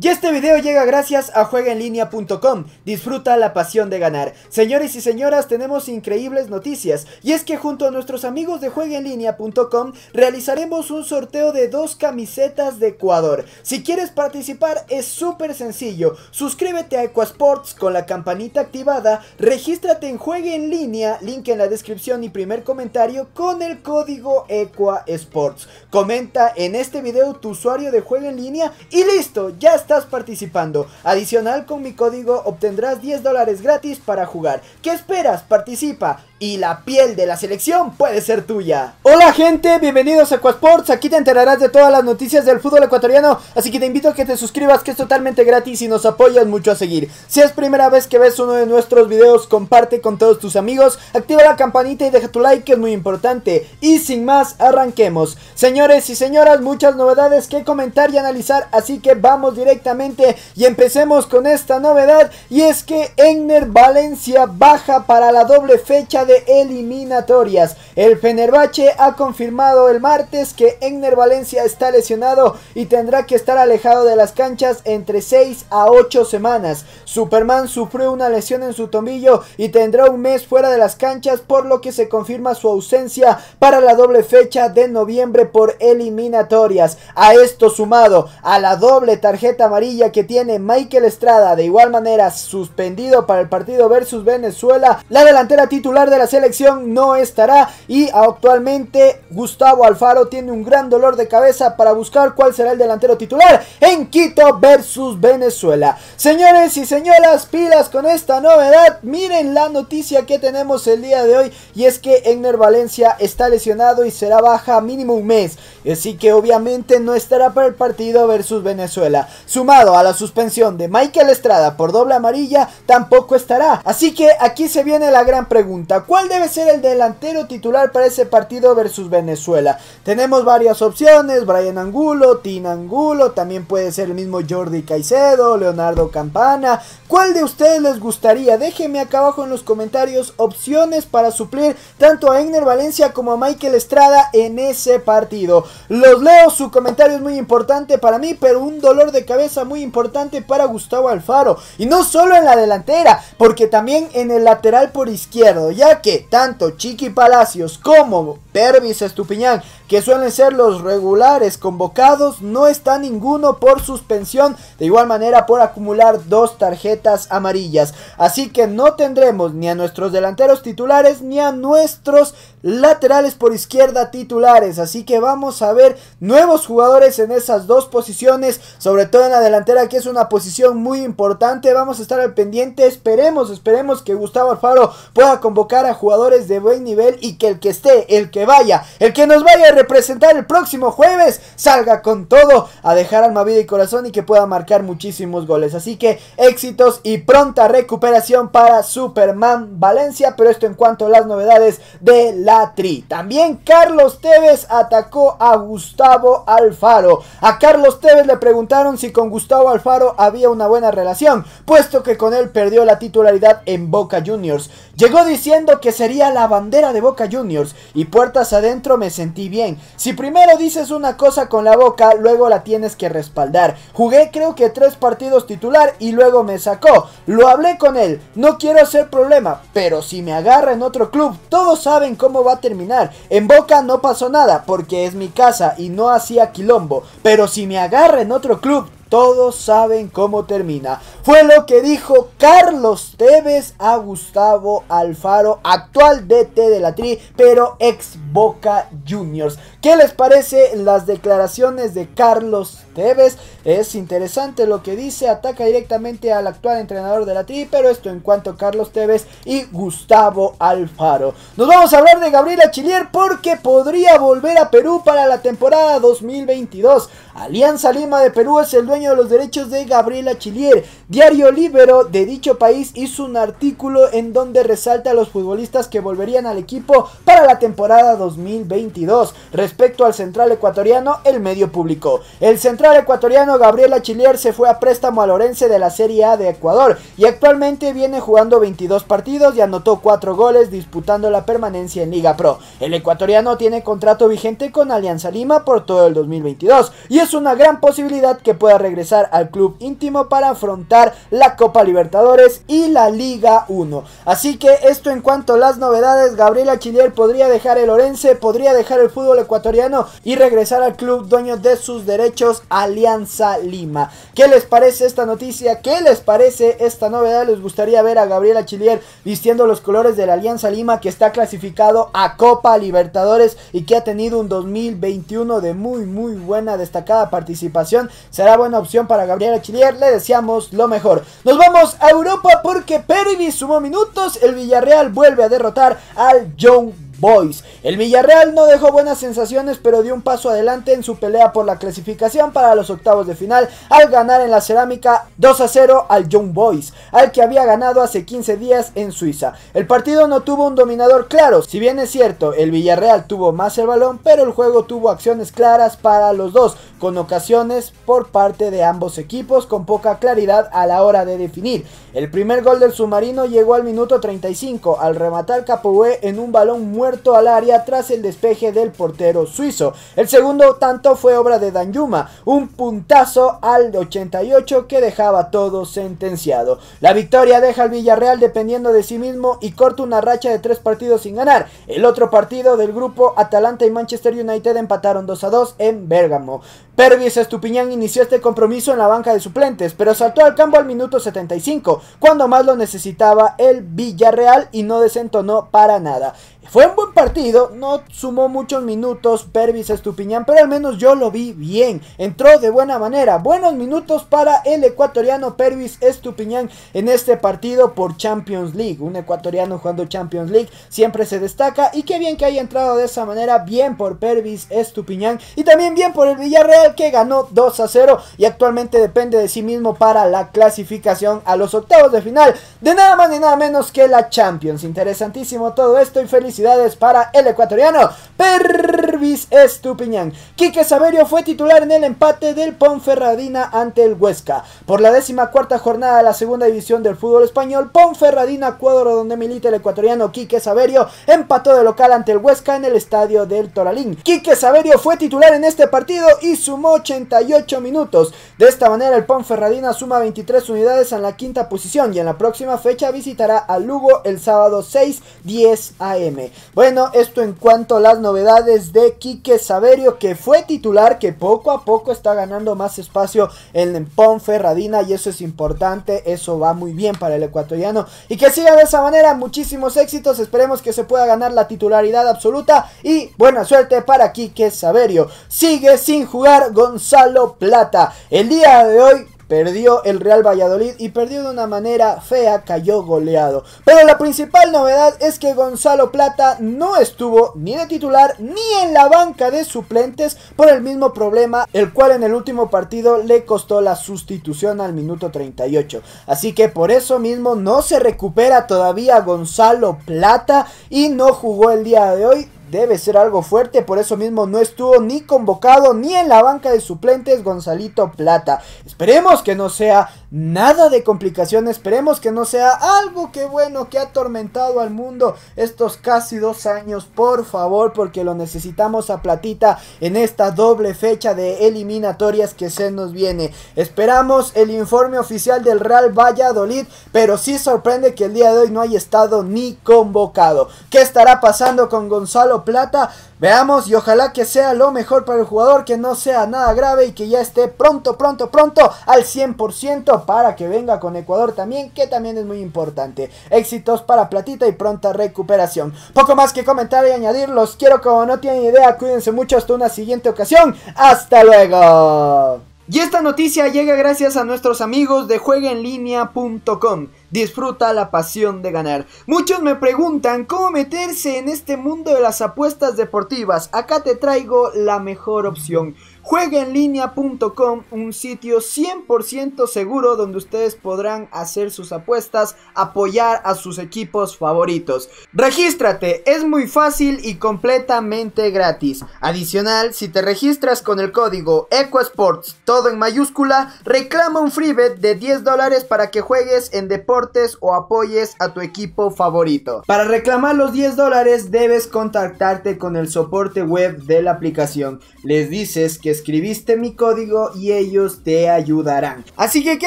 Y este video llega gracias a juegaenlinea.com. Disfruta la pasión de ganar. Señores y señoras, tenemos increíbles noticias. Y es que junto a nuestros amigos de juegaenlinea.com realizaremos un sorteo de dos camisetas de Ecuador. Si quieres participar es súper sencillo. Suscríbete a Equasports con la campanita activada. Regístrate en Juegue en línea, link en la descripción y primer comentario con el código Sports. Comenta en este video tu usuario de Juegue en línea y listo, ya está estás participando. Adicional con mi código obtendrás 10 dólares gratis para jugar. ¿Qué esperas? Participa y la piel de la selección puede ser tuya. Hola gente, bienvenidos a Cuasports. aquí te enterarás de todas las noticias del fútbol ecuatoriano, así que te invito a que te suscribas que es totalmente gratis y nos apoyas mucho a seguir. Si es primera vez que ves uno de nuestros videos, comparte con todos tus amigos, activa la campanita y deja tu like que es muy importante. Y sin más, arranquemos. Señores y señoras, muchas novedades que comentar y analizar, así que vamos directamente y empecemos con esta novedad y es que Enner Valencia baja para la doble fecha eliminatorias. El Fenerbahce ha confirmado el martes que Enner Valencia está lesionado y tendrá que estar alejado de las canchas entre 6 a 8 semanas. Superman sufrió una lesión en su tomillo y tendrá un mes fuera de las canchas por lo que se confirma su ausencia para la doble fecha de noviembre por eliminatorias. A esto sumado a la doble tarjeta amarilla que tiene Michael Estrada de igual manera suspendido para el partido versus Venezuela, la delantera titular de la selección no estará y actualmente Gustavo Alfaro tiene un gran dolor de cabeza para buscar cuál será el delantero titular en Quito versus Venezuela. Señores y señoras, pilas con esta novedad. Miren la noticia que tenemos el día de hoy y es que Egner Valencia está lesionado y será baja mínimo un mes. Así que obviamente no estará para el partido versus Venezuela. Sumado a la suspensión de Michael Estrada por doble amarilla, tampoco estará. Así que aquí se viene la gran pregunta. ¿Cuál debe ser el delantero titular para ese partido versus Venezuela? Tenemos varias opciones, Brian Angulo, Tin Angulo, también puede ser el mismo Jordi Caicedo, Leonardo Campana. ¿Cuál de ustedes les gustaría? Déjenme acá abajo en los comentarios opciones para suplir tanto a Egner Valencia como a Michael Estrada en ese partido. Los leo, su comentario es muy importante para mí, pero un dolor de cabeza muy importante para Gustavo Alfaro. Y no solo en la delantera, porque también en el lateral por izquierdo. Ya que tanto Chiqui Palacios como Pervis Estupiñán, que suelen ser los regulares convocados, no está ninguno por suspensión, de igual manera por acumular dos tarjetas amarillas. Así que no tendremos ni a nuestros delanteros titulares ni a nuestros laterales por izquierda titulares. Así que vamos a ver nuevos jugadores en esas dos posiciones, sobre todo en la delantera que es una posición muy importante. Vamos a estar al pendiente, esperemos, esperemos que Gustavo Alfaro pueda convocar a jugadores de buen nivel y que el que esté, el que vaya, el que nos vaya a representar el próximo jueves, salga con todo a dejar alma, vida y corazón y que pueda marcar muchísimos goles. Así que éxitos y pronta recuperación para Superman Valencia, pero esto en cuanto a las novedades de la Tri. También Carlos Tevez atacó a Gustavo Alfaro. A Carlos Tevez le preguntaron si con Gustavo Alfaro había una buena relación, puesto que con él perdió la titularidad en Boca Juniors. Llegó diciendo que sería la bandera de Boca Juniors y por adentro me sentí bien. Si primero dices una cosa con la boca, luego la tienes que respaldar. Jugué creo que tres partidos titular y luego me sacó. Lo hablé con él, no quiero hacer problema, pero si me agarra en otro club, todos saben cómo va a terminar. En Boca no pasó nada porque es mi casa y no hacía quilombo, pero si me agarra en otro club, todos saben cómo termina. Fue lo que dijo Carlos Tevez a Gustavo Alfaro, actual DT de la Tri, pero ex Boca Juniors. ¿Qué les parece las declaraciones de Carlos Tevez? Es interesante lo que dice, ataca directamente al actual entrenador de la Tri, pero esto en cuanto a Carlos Tevez y Gustavo Alfaro. Nos vamos a hablar de Gabriela Chilier porque podría volver a Perú para la temporada 2022. Alianza Lima de Perú es el dueño de los derechos de Gabriel Chilier. Diario Libero de dicho país hizo un artículo en donde resalta a los futbolistas que volverían al equipo para la temporada 2022. Respecto al central ecuatoriano, el medio público El central ecuatoriano Gabriel Chilier se fue a préstamo a Lorense de la Serie A de Ecuador y actualmente viene jugando 22 partidos y anotó 4 goles disputando la permanencia en Liga Pro. El ecuatoriano tiene contrato vigente con Alianza Lima por todo el 2022 y es una gran posibilidad que pueda regresar al club íntimo para afrontar la Copa Libertadores y la Liga 1. Así que esto en cuanto a las novedades, Gabriel Achiller podría dejar el Orense, podría dejar el fútbol ecuatoriano y regresar al club dueño de sus derechos Alianza Lima. ¿Qué les parece esta noticia? ¿Qué les parece esta novedad? Les gustaría ver a Gabriel Achiller vistiendo los colores de la Alianza Lima que está clasificado a Copa Libertadores y que ha tenido un 2021 de muy muy buena destacada participación. Será bueno opción para Gabriel Chilier. Le deseamos lo mejor. Nos vamos a Europa porque Perini sumó minutos. El Villarreal vuelve a derrotar al Young Boys. El Villarreal no dejó buenas sensaciones, pero dio un paso adelante en su pelea por la clasificación para los octavos de final al ganar en la cerámica 2 a 0 al Young Boys, al que había ganado hace 15 días en Suiza. El partido no tuvo un dominador claro, si bien es cierto, el Villarreal tuvo más el balón, pero el juego tuvo acciones claras para los dos, con ocasiones por parte de ambos equipos con poca claridad a la hora de definir. El primer gol del submarino llegó al minuto 35 al rematar Capoe en un balón muy al área tras el despeje del portero suizo. El segundo tanto fue obra de Dan Yuma, un puntazo al 88 que dejaba todo sentenciado. La victoria deja al Villarreal dependiendo de sí mismo y corta una racha de tres partidos sin ganar. El otro partido del grupo Atalanta y Manchester United empataron 2 a 2 en Bérgamo. Pervis Estupiñán inició este compromiso en la banca de suplentes, pero saltó al campo al minuto 75, cuando más lo necesitaba el Villarreal y no desentonó para nada. Fue un buen partido, no sumó muchos minutos Pervis Estupiñán, pero al menos yo lo vi bien. Entró de buena manera. Buenos minutos para el ecuatoriano Pervis Estupiñán en este partido por Champions League. Un ecuatoriano jugando Champions League siempre se destaca y qué bien que haya entrado de esa manera. Bien por Pervis Estupiñán y también bien por el Villarreal que ganó 2 a 0 y actualmente depende de sí mismo para la clasificación a los octavos de final de nada más ni nada menos que la Champions. Interesantísimo todo esto y felicidades para el ecuatoriano Pervis Estupiñán. Quique Saverio fue titular en el empate del Ponferradina ante el Huesca. Por la décima cuarta jornada de la segunda división del fútbol español, Ponferradina, cuadro donde milita el ecuatoriano Quique Saverio, empató de local ante el Huesca en el estadio del Toralín. Quique Saverio fue titular en este partido y sumó 88 minutos. De esta manera, el Ponferradina suma 23 unidades en la quinta posición y en la próxima fecha visitará a Lugo el sábado 6-10 am. Bueno, esto en cuanto a las novedades de Quique Saverio, que fue titular, que poco a poco está ganando más espacio en Ponferradina y eso es importante, eso va muy bien para el ecuatoriano. Y que siga de esa manera, muchísimos éxitos, esperemos que se pueda ganar la titularidad absoluta y buena suerte para Quique Saverio. Sigue sin jugar Gonzalo Plata. El día de hoy Perdió el Real Valladolid y perdió de una manera fea, cayó goleado. Pero la principal novedad es que Gonzalo Plata no estuvo ni de titular ni en la banca de suplentes por el mismo problema, el cual en el último partido le costó la sustitución al minuto 38. Así que por eso mismo no se recupera todavía Gonzalo Plata y no jugó el día de hoy debe ser algo fuerte, por eso mismo no estuvo ni convocado ni en la banca de suplentes Gonzalito Plata. Esperemos que no sea nada de complicación. Esperemos que no sea algo que bueno que ha atormentado al mundo estos casi dos años, por favor, porque lo necesitamos a platita en esta doble fecha de eliminatorias que se nos viene. Esperamos el informe oficial del Real Valladolid, pero sí sorprende que el día de hoy no haya estado ni convocado. ¿Qué estará pasando con Gonzalo Plata? Veamos y ojalá que sea lo mejor para el jugador, que no sea nada grave y que ya esté pronto, pronto, pronto al 100% para que venga con Ecuador también, que también es muy importante. Éxitos para Platita y pronta recuperación. Poco más que comentar y añadir, los quiero como no tienen idea, cuídense mucho hasta una siguiente ocasión. Hasta luego. Y esta noticia llega gracias a nuestros amigos de jueguenlinea.com. Disfruta la pasión de ganar. Muchos me preguntan cómo meterse en este mundo de las apuestas deportivas. Acá te traigo la mejor opción. Jueguenlinea.com, un sitio 100% seguro donde ustedes podrán hacer sus apuestas, apoyar a sus equipos favoritos. Regístrate, es muy fácil y completamente gratis. Adicional, si te registras con el código EcoSports, todo en mayúscula, reclama un free bet de 10 dólares para que juegues en deportes o apoyes a tu equipo favorito. Para reclamar los 10 dólares debes contactarte con el soporte web de la aplicación. Les dices que escribiste mi código y ellos te ayudarán. Así que, ¿qué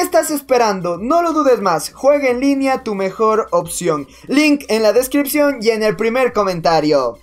estás esperando? No lo dudes más, juega en línea tu mejor opción. Link en la descripción y en el primer comentario.